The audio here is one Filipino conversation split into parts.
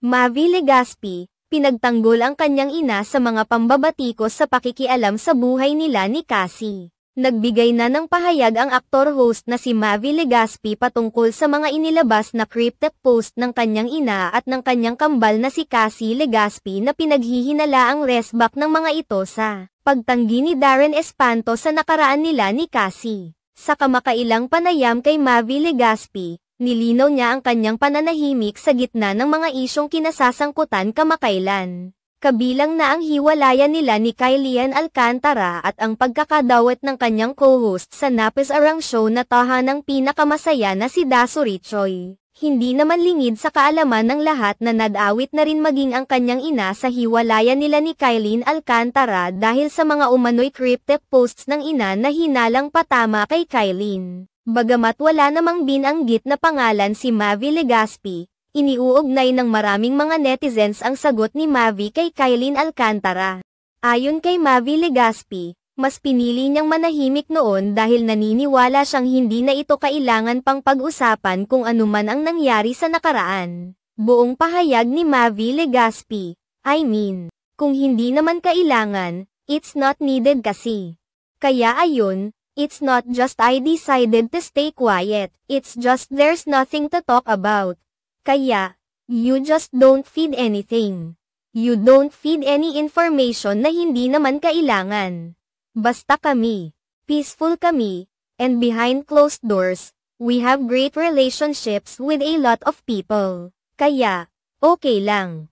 Mavi Legaspi, pinagtanggol ang kanyang ina sa mga pambabatikos sa pakikialam sa buhay nila ni Cassie. Nagbigay na ng pahayag ang aktor-host na si Mavi Legaspi patungkol sa mga inilabas na cryptic post ng kanyang ina at ng kanyang kambal na si Cassie Legaspi na pinaghihinala ang resback ng mga ito sa pagtanggi ni Darren Espanto sa nakaraan nila ni Cassie. Sa kamakailang panayam kay Mavi Legaspi, nilinaw niya ang kanyang pananahimik sa gitna ng mga isyong kinasasangkutan kamakailan. Kabilang na ang hiwalayan nila ni Kylian Alcantara at ang pagkakadawat ng kanyang co-host sa Napis Arang Show na tahanang pinakamasaya na si Dasuri Choi. Hindi naman lingid sa kaalaman ng lahat na nadawit na rin maging ang kanyang ina sa hiwalayan nila ni Kylian Alcantara dahil sa mga umano'y cryptic posts ng ina na hinalang patama kay Kylian. Bagamat wala namang binanggit na pangalan si Mavi Legaspi, iniuugnay ng maraming mga netizens ang sagot ni Mavi kay Kylie Alcantara. Ayon kay Mavi Legaspi, mas pinili niyang manahimik noon dahil naniniwala siyang hindi na ito kailangan pang pag-usapan kung anuman ang nangyari sa nakaraan. Buong pahayag ni Mavi Legaspi, I mean, kung hindi naman kailangan, it's not needed kasi. Kaya ayon, It's not just I decided to stay quiet, it's just there's nothing to talk about. Kaya, you just don't feed anything. You don't feed any information na hindi naman kailangan. Basta kami, peaceful kami, and behind closed doors, we have great relationships with a lot of people. Kaya, okay lang.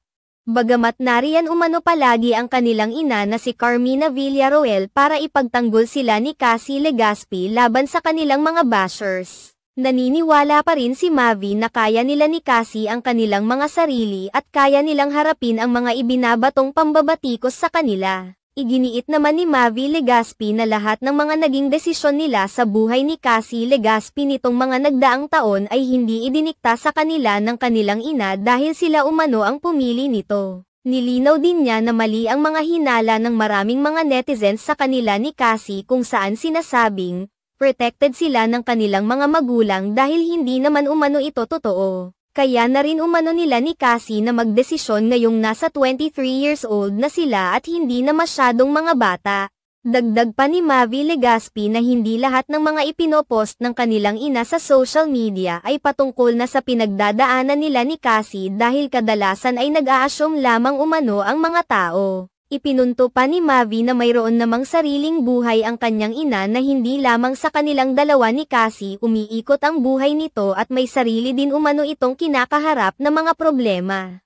Bagamat nariyan umano palagi ang kanilang ina na si Carmina Villaroel para ipagtanggol sila ni Cassie Legaspi laban sa kanilang mga bashers. Naniniwala pa rin si Mavi na kaya nila ni Cassie ang kanilang mga sarili at kaya nilang harapin ang mga ibinabatong pambabatikos sa kanila. Iginiit naman ni Mavi Legaspi na lahat ng mga naging desisyon nila sa buhay ni Cassie Legaspi nitong mga nagdaang taon ay hindi idinikta sa kanila ng kanilang ina dahil sila umano ang pumili nito. Nilinaw din niya na mali ang mga hinala ng maraming mga netizens sa kanila ni Cassie kung saan sinasabing, protected sila ng kanilang mga magulang dahil hindi naman umano ito totoo kaya na rin umano nila ni Cassie na magdesisyon ngayong nasa 23 years old na sila at hindi na masyadong mga bata. Dagdag pa ni Mavi Legaspi na hindi lahat ng mga ipinopost ng kanilang ina sa social media ay patungkol na sa pinagdadaanan nila ni Cassie dahil kadalasan ay nag-aassume lamang umano ang mga tao. Ipinunto pa ni Mavi na mayroon namang sariling buhay ang kanyang ina na hindi lamang sa kanilang dalawa ni Cassie umiikot ang buhay nito at may sarili din umano itong kinakaharap na mga problema.